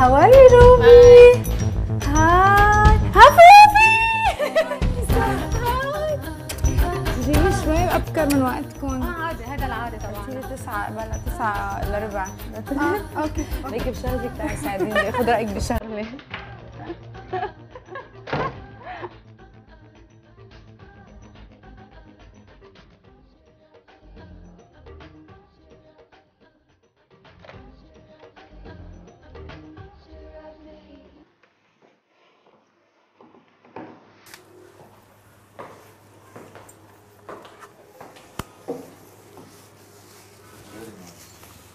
How are you, Ruby? Hi. Happy تجيني شوي ابكر من وقتكم اه عادي هذا العادي طبعا بتصيري 9 بلا 9 الا ربع آه، اوكي ركب شغلتك تعي ساعديني خذ رايك بشغله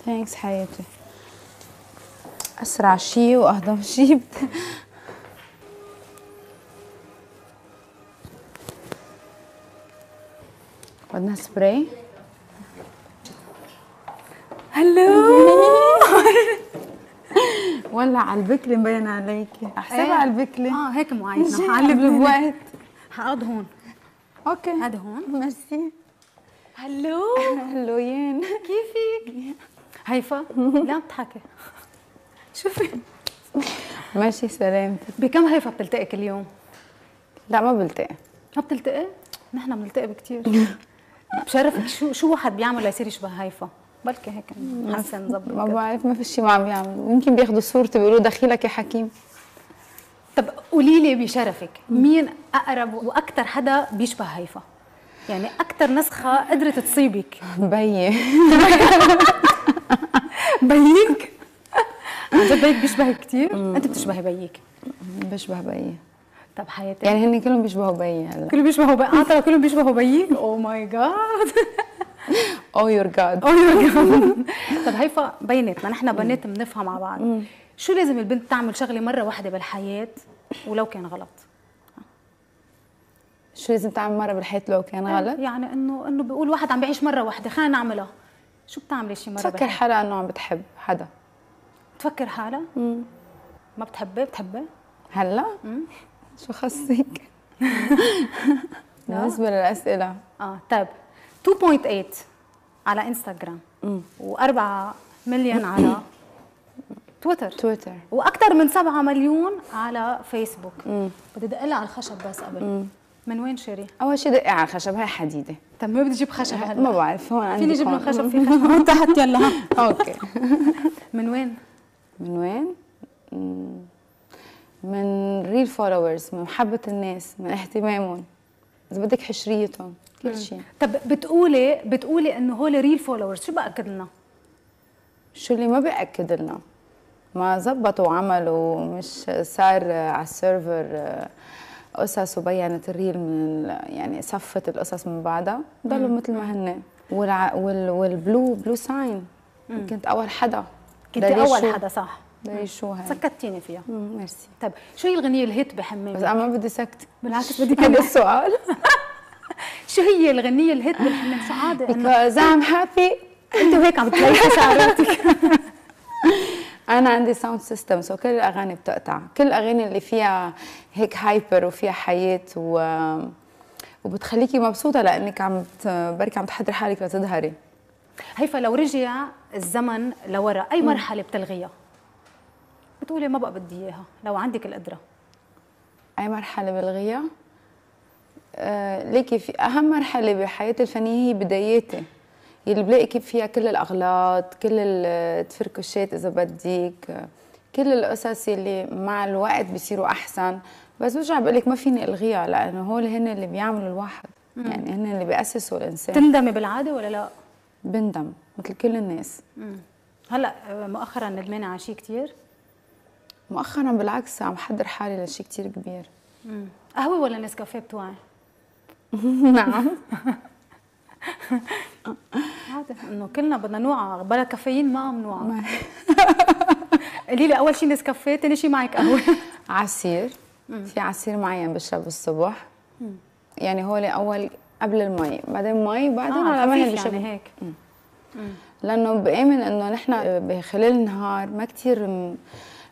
ثانكس حياتي اسرع شي واهضم شي خدنا سبراي هلو ولا على البكلة مبين عليكي احسبها إيه. على البكلة اه هيك معينة حقلب الوقت حقعد هون اوكي هذا هون ميرسي هلو هلوين هيفا لا بتحكي شوفي ماشي سلامتك بكم هيفا بتلتقي كل يوم؟ لا ما بلتقي ما بتلتقي؟ نحن بنلتقي بكثير بشرفك شو شو واحد بيعمل ليصير يشبه هيفا؟ بلكي هيك حسن ظبط ما بعرف ما في شيء ما عم يعملوا يمكن بياخذوا صورتي بيقولوا دخيلك يا حكيم طب قولي لي بشرفك مين اقرب واكثر حدا بيشبه هيفا؟ يعني اكثر نسخه قدرت تصيبك بيي بيك عن جد بيك بيشبهك كثير انت بتشبهي بيك بشبه بيي طب حياتي يعني هن كلهم بيشبهوا بيي هلا كلهم بيشبهوا بيي اه كلهم بيشبهوا بيي او ماي جاد او يور جاد او يور جاد طب هيفا بيناتنا نحن بنات بنفهم على بعض شو لازم البنت تعمل شغله مره واحده بالحياه ولو كان غلط شو لازم تعمل مره بالحياه لو كان يعني غلط يعني انه انه بيقول واحد عم بيعيش مره واحده خلينا نعملها شو بتعملي شي مره تفكر حالها انه عم بتحب حدا تفكر حالها؟ امم ما بتحبه بتحبه؟ هلا؟ شو خصك؟ بالنسبه للاسئله اه طيب 2.8 على انستغرام و4 مليون على تويتر تويتر واكثر من 7 مليون على فيسبوك بدي ادق على الخشب بس قبل من وين شاري؟ اول شيء دقي على الخشب هاي حديده طب ما بدي اجيب خشب هلا ما بعرف هون عندي فيني اجيب لهم خشب في خشب تحت يلا اوكي من وين؟ من وين؟ من ريل فولورز من محبه الناس من اهتمامهم اذا بدك حشريتهم كل شيء طب بتقولي بتقولي انه هول ريل فولورز شو باكد لنا؟ شو اللي ما باكد لنا؟ ما زبطوا عملوا مش صار على السيرفر آه، قصص وبينت الريل من يعني صفت القصص من بعضها ضلوا مثل ما هن والع... وال... والبلو بلو ساين مم. كنت اول حدا كنت اول شو... حدا صح شو هاي سكتتيني فيها ميرسي طيب شو هي الغنيه الهيت بحمامك؟ بس انا ما بدي سكت بالعكس بدي كل السؤال شو هي الغنيه الهيت بالحمام سعاده بيكوز ام هابي انت هيك عم تلاقي شعراتك انا عندي ساوند سيستم سو كل الاغاني بتقطع كل الاغاني اللي فيها هيك هايبر وفيها حياه و وبتخليكي مبسوطه لانك عم بركي عم تحضري حالك لتظهري هيفا لو رجع الزمن لورا اي مرحله بتلغيها بتقولي ما بقى بدي اياها لو عندك القدره اي مرحله بلغيها آه ليكي في اهم مرحله بحياتي الفنيه هي بداياتي يلي بلاقي كيف فيها كل الاغلاط كل التفركشات اذا بدك كل القصص اللي مع الوقت بصيروا احسن بس برجع بقول لك ما فيني الغيها لانه هول هن اللي بيعملوا الواحد مم. يعني هن اللي بياسسوا الانسان تندمي بالعاده ولا لا؟ بندم مثل كل الناس مم. هلا آه، مؤخرا ندمانه على شيء كثير؟ مؤخرا بالعكس عم حضر حالي لشيء كثير كبير قهوه ولا نسكافيه بتوعي؟ نعم واضح انه كلنا بدنا نوعى بلا كافيين ما بنوعى قولي لي اول شيء نسكافيه ثاني شيء معك قهوه عصير في عصير معين بشربه الصبح يعني هو اول قبل المي بعدين مي بعدين آه، على امل بشرب يعني هيك لانه بامن انه نحن بخلال النهار ما كثير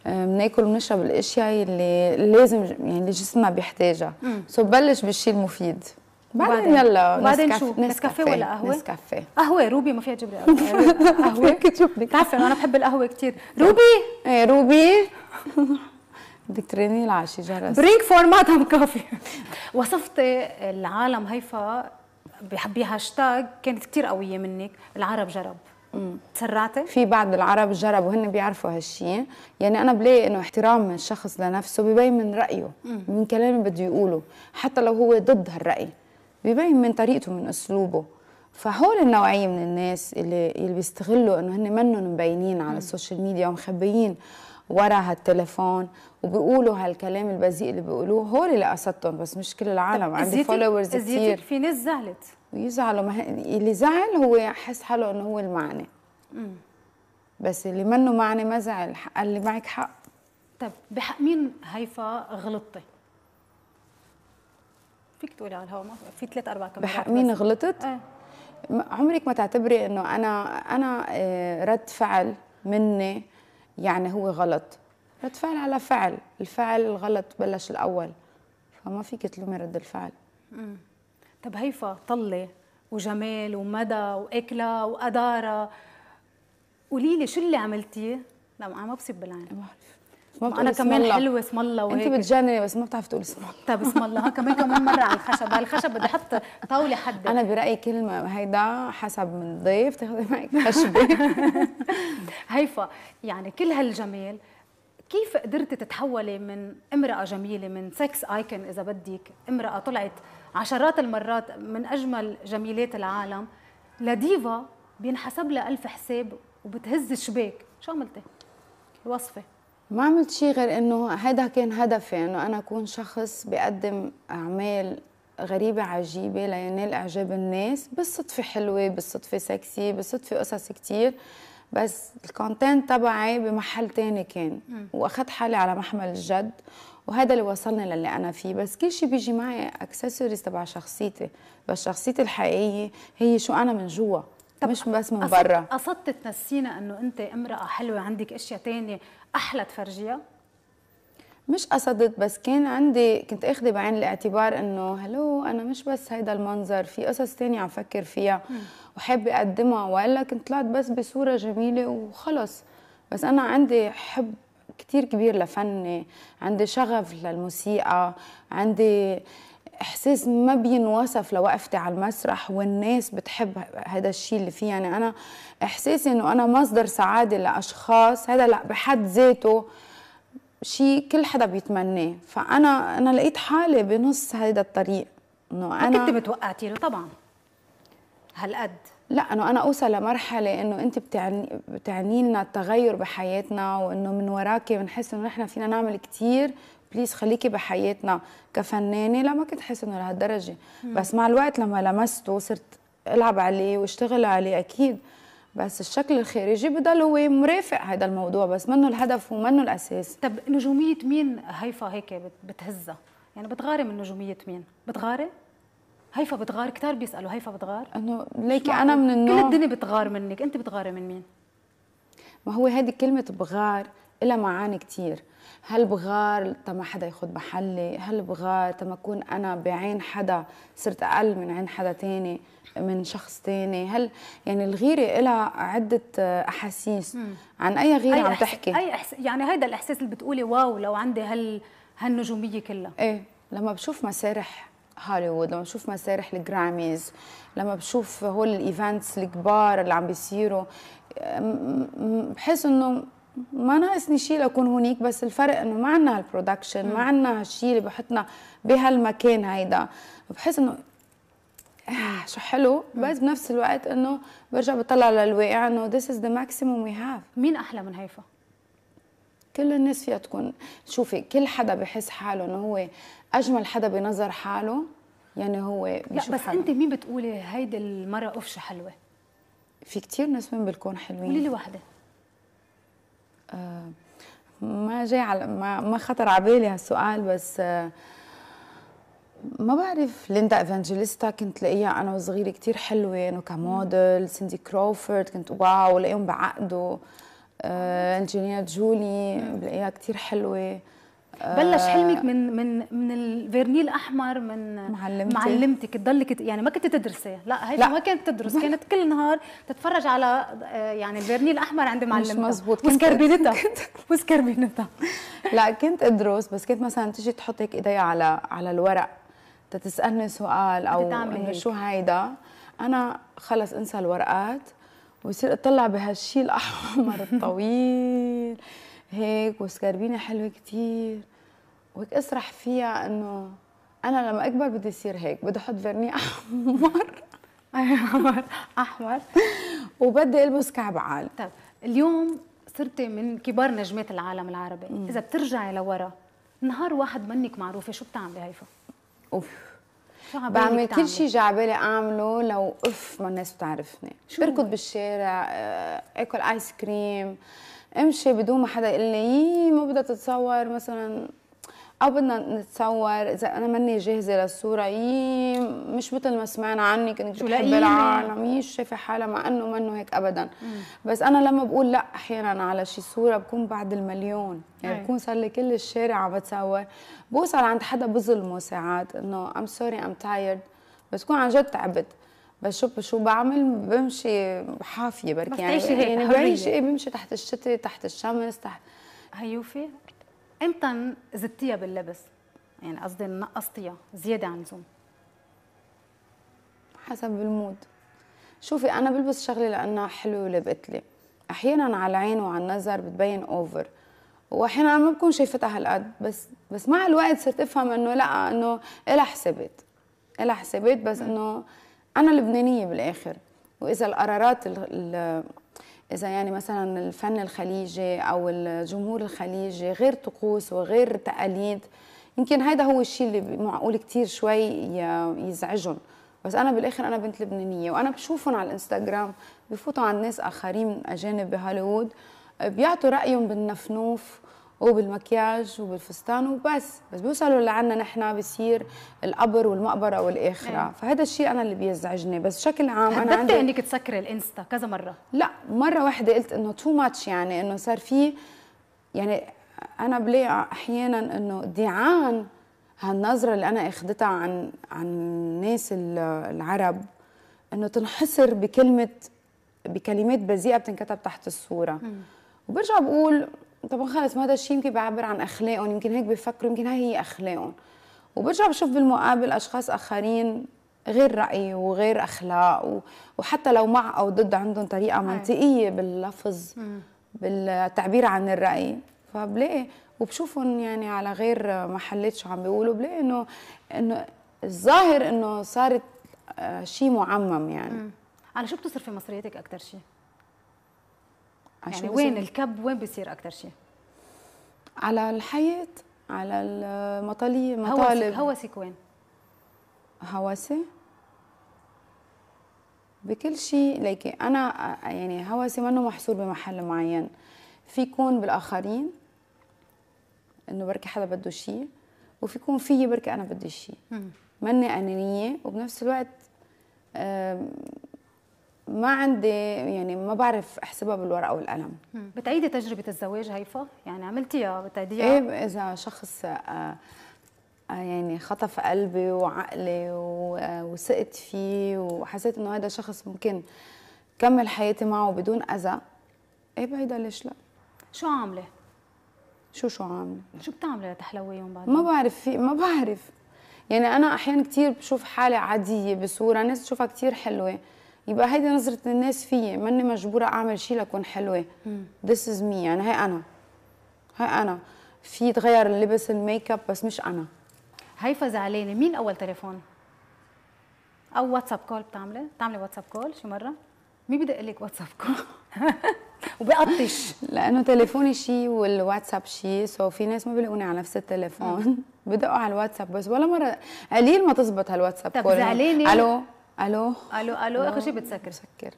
بناكل آه، ونشرب الاشياء اللي لازم يعني اللي جسمنا بيحتاجها سو بلش بالشيء المفيد بعدين يلا بعدين شو نسكافيه ولا قهوه؟ نسكافيه قهوه روبي ما فيها جبري قهوه تشوفني بتعرفي انا بحب القهوه كثير روبي ايه روبي بدك تريني العشي جرس برينك فور مادام كوفي وصفتي العالم هيفا بهاشتاج كانت كثير قويه منك العرب جرب تسرعتي؟ في بعض العرب جربوا هن بيعرفوا هالشيء، يعني انا بلاقي انه احترام الشخص لنفسه ببين من رايه، مم. من كلامه بده يقوله، حتى لو هو ضد هالراي، بيبين من طريقته من اسلوبه فهول النوعيه من الناس اللي اللي بيستغلوا انه هن منهم مبينين على السوشيال ميديا ومخبيين ورا هالتليفون وبيقولوا هالكلام البذيء اللي بيقولوه هول اللي قصدتهم بس مش كل العالم عندي فولورز كثير في ناس زعلت ويزعلوا ما اللي زعل هو حس حاله انه هو المعنى بس اللي منه معنى ما زعل قال لي معك حق طب بحق مين هيفا غلطتي؟ فيك تقولي على الهواء في ثلاث اربع كاميرات بحق مين غلطت؟ آه. عمرك ما تعتبري انه انا انا آه، رد فعل مني يعني هو غلط رد فعل على فعل الفعل الغلط بلش الاول فما فيك تلومي رد الفعل امم طب هيفا طله وجمال ومدى واكله واداره قولي لي شو اللي عملتيه لا ما بصيب بالعين ما بعرف ما انا كمان حلوه اسم الله وهيك انت بتجنني بس ما بتعرفي تقول اسم الله طيب اسم الله كمان كمان مره على الخشب على الخشب بدي احط طاوله حد انا برايي كلمه هيدا حسب من ضيف تاخذي معك خشبه هيفا يعني كل هالجمال كيف قدرتي تتحولي من امرأة جميلة من سكس ايكون إذا بدك امرأة طلعت عشرات المرات من أجمل جميلات العالم لديفا بينحسب لها ألف حساب وبتهز الشباك شو عملتي؟ الوصفة ما عملت شيء غير انه هذا كان هدفي انه انا اكون شخص بقدم اعمال غريبة عجيبة لينال إعجاب الناس بالصدفة حلوة بالصدفة سكسي بالصدفة قصص كتير بس الكونتنت تبعي بمحل تاني كان وأخذت حالي على محمل الجد وهذا اللي وصلني للي أنا فيه بس كل شيء بيجي معي أكسسوارز تبع شخصيتي بس شخصيتي الحقيقية هي شو أنا من جوا طب مش بس من برا قصدت تنسينا انه انت امراه حلوه عندك اشياء تانية احلى تفرجيها مش قصدت بس كان عندي كنت اخذه بعين الاعتبار انه هلو انا مش بس هيدا المنظر في قصص تانية عم فكر فيها وحابه اقدمها والا كنت طلعت بس بصوره جميله وخلص بس انا عندي حب كثير كبير لفني عندي شغف للموسيقى عندي احساس ما بينوصف لوقفتي على المسرح والناس بتحب هذا الشيء اللي فيه يعني انا احساسي انه انا مصدر سعاده لاشخاص هذا لا بحد ذاته شيء كل حدا بيتمناه فانا انا لقيت حالي بنص هذا الطريق انه انا كنت متوقعتي له طبعا هالقد لا انه انا اوصل لمرحله انه انت بتعني بتعني لنا التغير بحياتنا وانه من وراكي بنحس انه نحن فينا نعمل كثير بليز خليكي بحياتنا كفنانه لا ما كنت حاسه انه لهالدرجه بس مع الوقت لما لمسته صرت العب عليه واشتغل عليه اكيد بس الشكل الخارجي بضل هو مرافق هذا الموضوع بس منه الهدف ومنه الاساس طب نجوميه مين هيفا هيك بتهزها يعني بتغاري من نجوميه مين بتغاري هيفا بتغار كثير بيسالوا هيفا بتغار انه ليكي انا من النوع كل الدنيا بتغار منك انت بتغاري من مين ما هو هذه كلمه بغار لها معاني كتير هل بغار تما حدا ياخد محلي هل بغار تما اكون انا بعين حدا صرت اقل من عين حدا تاني من شخص تاني هل يعني الغيره لها عده احاسيس عن اي غيره أي عم تحكي اي أحس... يعني هيدا الاحساس اللي بتقولي واو لو عندي هال هالنجوميه كلها ايه لما بشوف مسارح هوليوود لما بشوف مسارح الجراميز لما بشوف هول الايفنتس الكبار اللي عم بيصيروا بحس انه ما ناقصني شيء لاكون هونيك بس الفرق انه ما عندنا هالبرودكشن ما عندنا هالشيء اللي بحطنا بهالمكان هيدا بحس انه آه شو حلو بس بنفس الوقت انه برجع بطلع للواقع انه this is the maximum we have مين احلى من هيفا؟ كل الناس فيها تكون شوفي كل حدا بحس حاله انه هو اجمل حدا بنظر حاله يعني هو لا بس حاله. انت مين بتقولي هيدي المراه قفشه حلوه؟ في كثير ناس مين بالكون حلوين قولي لي وحده آه، ما جاي على ما, ما خطر على بالي هالسؤال بس آه، ما بعرف ليندا ايفانجيليستا كنت لاقيها انا وصغيره كثير حلوه انه كموديل سندي كروفورد كنت واو لاقيهم بعقده آه، انجلينا جولي بلاقيها كثير حلوه بلش آه، حلمك من من من الفيرنيل احمر من معلمتك معلمتك تضلك يعني ما كنت تدرسي لا هي لا. ما كانت تدرس كانت كل نهار تتفرج على آه، يعني الفيرنيل الاحمر عند معلمتها مش مزبوط وسكربينتها وسكربينتها لا كنت ادرس بس كنت مثلا تجي تحط هيك ايديا على على الورق تتسالني سؤال او انه شو هيدا انا خلص انسى الورقات ويصير اطلع بهالشيء الاحمر الطويل هيك وسكربينة حلوة كثير وهيك اسرح فيها انه انا لما اكبر بدي اصير هيك بدي احط فرني احمر احمر احمر وبدي البس كعب عالي طيب اليوم صرتي من كبار نجمات العالم العربي مم. اذا بترجعي لورا نهار واحد منك معروفه شو بتعملي هيفا اوف شو بعمل كل شيء جعبالي اعمله لو اف ما الناس بتعرفني شو بركض بالشارع آه، اكل ايس كريم امشي بدون ما حدا يقول لي ما بدها تتصور مثلا او بدنا نتصور اذا انا ماني جاهزه للصوره يي مش مثل ما سمعنا عنك انك بتحبي العالم يي شايفه حالها مع انه منه هيك ابدا مم. بس انا لما بقول لا احيانا على شي صوره بكون بعد المليون يعني بكون صار لي كل الشارع عم بتصور بوصل عند حدا بظلمه ساعات انه ام سوري ام تايرد بس كون عن جد تعبت بشوف شو بعمل بمشي حافيه بركي يعني يعني بعيش ايه بمشي تحت الشتي تحت الشمس تحت هيوفي امتى زدتيها باللبس؟ يعني قصدي نقصتيها زياده عن اللزوم حسب المود شوفي انا بلبس شغله لانها حلوه ولبقتلي احيانا على العين وعلى النظر بتبين اوفر واحيانا انا ما بكون شايفتها هالقد بس بس مع الوقت صرت افهم انه لا انه لها حسابات لها حسابات بس انه انا لبنانيه بالاخر واذا القرارات اذا يعني مثلا الفن الخليجي او الجمهور الخليجي غير طقوس وغير تقاليد يمكن هيدا هو الشيء اللي معقول كتير شوي يزعجهم بس انا بالاخر انا بنت لبنانيه وانا بشوفهم على الانستغرام بفوتوا على ناس اخرين اجانب بهوليوود بيعطوا رايهم بالنفنوف وبالمكياج وبالفستان وبس بس بيوصلوا لعنا نحن بصير القبر والمقبره والاخره أيه. نعم. فهذا الشيء انا اللي بيزعجني بس بشكل عام انا عندي انك تسكري الانستا كذا مره لا مره واحده قلت انه تو ماتش يعني انه صار في يعني انا بلاقي احيانا انه دعان هالنظره اللي انا اخذتها عن عن الناس العرب انه تنحصر بكلمه بكلمات بذيئه بتنكتب تحت الصوره مم. وبرجع بقول طب خلص ما هذا الشيء يمكن بيعبر عن اخلاقهم يمكن هيك بيفكروا يمكن هاي هي اخلاقهم وبرجع بشوف بالمقابل اشخاص اخرين غير راي وغير اخلاق وحتى لو مع او ضد عندهم طريقه منطقيه باللفظ بالتعبير عن الراي فبلاقي وبشوفهم يعني على غير محلات شو عم بيقولوا بلاقي انه انه الظاهر انه صارت آه، شيء معمم يعني على شو بتصرفي مصرياتك اكثر شيء؟ يعني وين الكب وين بيصير اكثر شيء على الحياه على المطالب مطالب هوسك وين هوسي بكل شيء ليكي انا يعني هوسي منه محصور بمحل معين في كون بالاخرين انه بركي حدا بده شيء وفي كون فيي بركي انا بدي شيء مني انانيه وبنفس الوقت ما عندي يعني ما بعرف احسبها بالورقه والقلم بتعيدي تجربه الزواج هيفا يعني عملتيها بتعيديها ايه اذا شخص آه، آه، يعني خطف قلبي وعقلي آه، وثقت فيه وحسيت انه هذا شخص ممكن كمل حياتي معه بدون اذى ايه بعيدا ليش لا شو عامله شو شو عامله شو بتعملي لتحلوي يوم بعد ما بعرف في ما بعرف يعني انا احيانا كثير بشوف حالي عاديه بصوره ناس تشوفها كثير حلوه يبقى هيدي نظره الناس فيي ماني مجبوره اعمل شيء لكون حلوه ذس از مي يعني هي انا هي انا في تغير اللبس الميك اب بس مش انا هيفا زعلانه مين اول تليفون او واتساب كول بتعملي بتعملي واتساب كول شي مره مين بدق لك واتساب كول وبقطش لانه تليفوني شي والواتساب شي سو في ناس ما بيلاقوني على نفس التليفون بدقوا على الواتساب بس ولا مره قليل ما تزبط هالواتساب كول طب زعلانه الو الو الو الو اخر شيء بتسكر سكر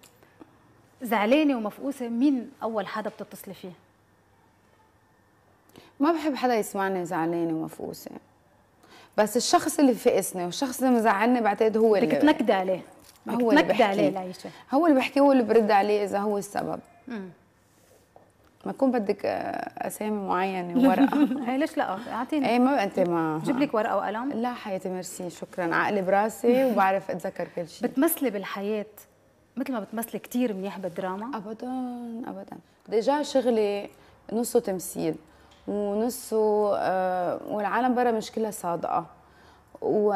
زعلانه ومفقوسه مين اول حدا بتتصلي فيه؟ ما بحب حدا يسمعني زعلانه ومفقوسه بس الشخص اللي فقسني والشخص اللي مزعلني بعتقد هو اللي بتنكدي عليه هو اللي بحكي عليه العيشه هو اللي بحكي هو اللي برد عليه اذا هو السبب امم ما تكون بدك آه، اسامي معينه ورقه ليش لا اعطيني ايه ما انت ما جيب لك ورقه وقلم لا حياتي ميرسي شكرا عقلي براسي وبعرف اتذكر كل شيء بتمثلي بالحياه مثل ما بتمثلي كثير منيح بالدراما ابدا ابدا ديجا شغلي نصه تمثيل ونصه آه والعالم برا مش كلها صادقه و...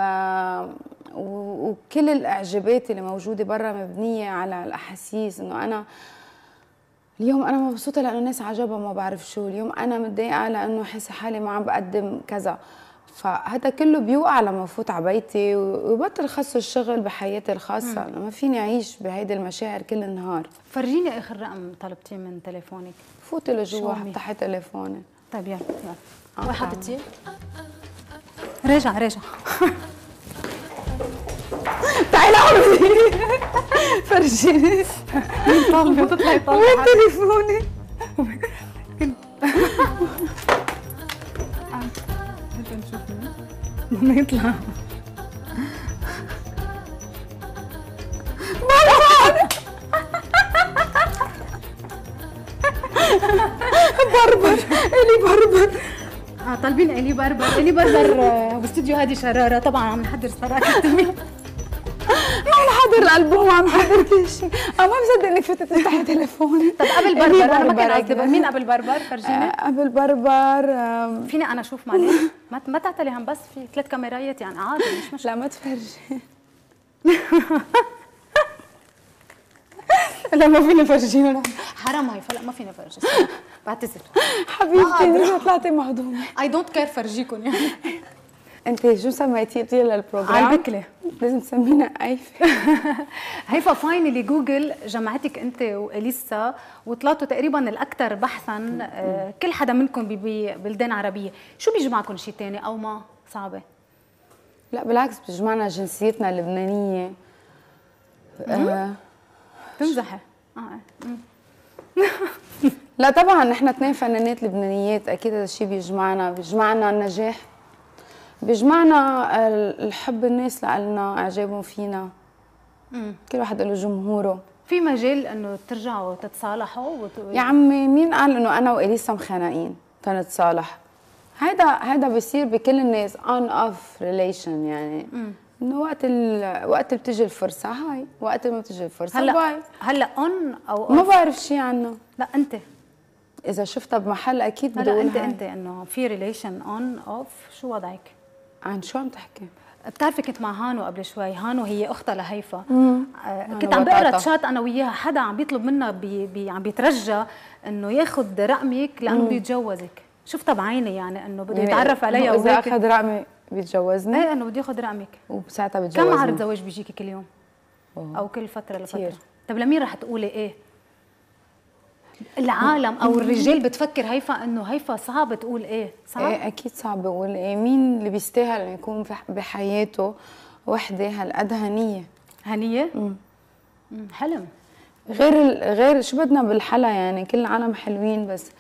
وكل الاعجابات اللي موجوده برا مبنيه على الاحاسيس انه انا آه اليوم انا مبسوطه لانه الناس عجبها ما بعرف شو اليوم انا متضايقه لانه حاسه حالي ما عم بقدم كذا فهذا كله بيوقع لما فوت على بيتي وبطل خص الشغل بحياتي الخاصه مم. ما فيني اعيش بهيدي المشاعر كل النهار فرجيني اخر رقم طلبتيه من تليفونك فوتي لجوا افتحي تليفوني طيب يلا يلا وين حطيتيه؟ راجع راجع تعالى عمري إيه؟ فرجيني طالبه تطلعي طالبه وين تليفوني ما نشوف بدنا يطلع بربر الي بربر اه طالبين الي بربر الي بربر باستديو آه، هادي شراره طبعا عم نحضر صراحه حاضر الالبوم عم شيء اه ما مصدق انك فتت تفتحي تليفون طب قبل بربر انا ما كان قصدي مين قبل بربر فرجيني قبل أه، بربر فيني انا اشوف معلش ما ما تعتلي هم بس في ثلاث كاميرايات يعني عادي مش مشكله لا ما تفرجي لا ما فيني فرجيهم حرام هي فلا ما فيني فرجي بعتذر حبيبتي طلعتي مهضومه اي دونت كير فرجيكم يعني انت شو سميتيه للبروجرام؟ على البكله لازم تسمينا هيفا هيفا فاينلي جوجل جمعتك انت واليسا وطلعتوا تقريبا الاكثر بحثا آه، كل حدا منكم ببلدان عربيه، شو بيجمعكم شيء ثاني او ما صعبه؟ لا بالعكس بيجمعنا جنسيتنا اللبنانيه آه تمزحي اه, آه. لا طبعا نحن اثنين فنانات لبنانيات اكيد هذا الشيء بيجمعنا بيجمعنا النجاح بيجمعنا الحب الناس لنا اعجابهم فينا مم. كل واحد له جمهوره في مجال انه ترجعوا تتصالحوا وت... يا عمي مين قال انه انا واليسا مخانقين تنتصالح هيدا هيدا بيصير بكل الناس اون اوف ريليشن يعني مم. انه وقت ال... وقت بتجي الفرصه هاي وقت ما بتجي الفرصه هلا باي. هلا اون او أوف. ما بعرف شيء عنه لا انت اذا شفتها بمحل اكيد بدي لا انت هاي. انت انه في ريليشن اون اوف شو وضعك عن شو عم تحكي؟ بتعرفي كنت مع هانو قبل شوي هانو هي اختها لهيفا آه، كنت عم بقرا تشات انا وياها حدا عم بيطلب منا بي بي عم بيترجى انه ياخذ رقمك لانه بده يتجوزك شفتها بعيني يعني انه بده يتعرف عليها اذا اخذ رقمي بيتجوزني؟ ايه انه بده ياخذ رقمك وساعتها بتجوزني كم عرض زواج بيجيكي كل يوم؟ او كل فتره لفتره كتير. طب لمين رح تقولي ايه؟ العالم او الرجال بتفكر هيفا انه هيفا صعب تقول ايه صعب إيه اكيد صعب اقول ايه مين اللي بيستاهل انه يكون بحياته وحده هالقد هنيه هنيه امم حلم غير غير شو بدنا بالحلا يعني كل العالم حلوين بس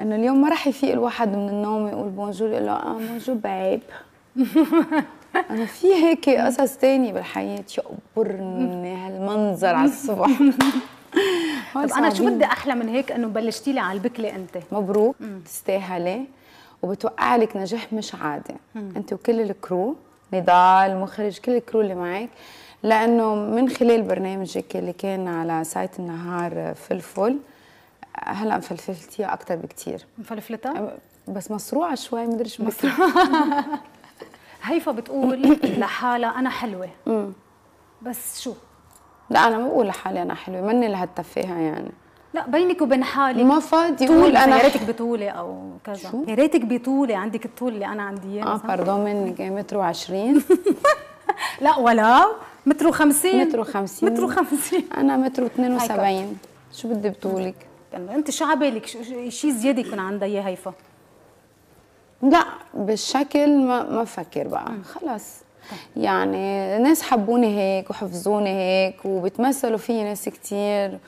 انه اليوم ما راح يفيق الواحد من النوم يقول بونجور يقول له اه بونجور بعيب انا في هيك قصص ثانيه بالحياه يقبرني هالمنظر على الصبح طب انا شو بدي احلى من هيك انه بلشتي لي على البكله انت مبروك تستاهلي وبتوقع لك نجاح مش عادي انت وكل الكرو نضال مخرج كل الكرو اللي معك لانه من خلال برنامجك اللي كان على سايت النهار فلفل هلا مفلفلتيها اكثر بكثير مفلفلتها؟ بس مصروعه شوي مدري شو مصروعه هيفا بتقول لحالها انا حلوه بس شو لا انا ما بقول لحالي انا حلوه ماني لهالتفاهه يعني لا بينك وبين حالك ما فاضي طول انا يا ريتك بطولي او كذا يا ريتك بطولي عندك الطول اللي انا عندي اياه اه باردون منك متر و20 لا ولا متر و50 متر و50 متر و50 انا متر و72 شو بدي بطولك؟ انت شو عبالك شيء زياده يكون عندها اياه هيفا؟ لا بالشكل ما ما بفكر بقى خلص يعني ناس حبوني هيك وحفظوني هيك وبتمثلوا فيي ناس كتير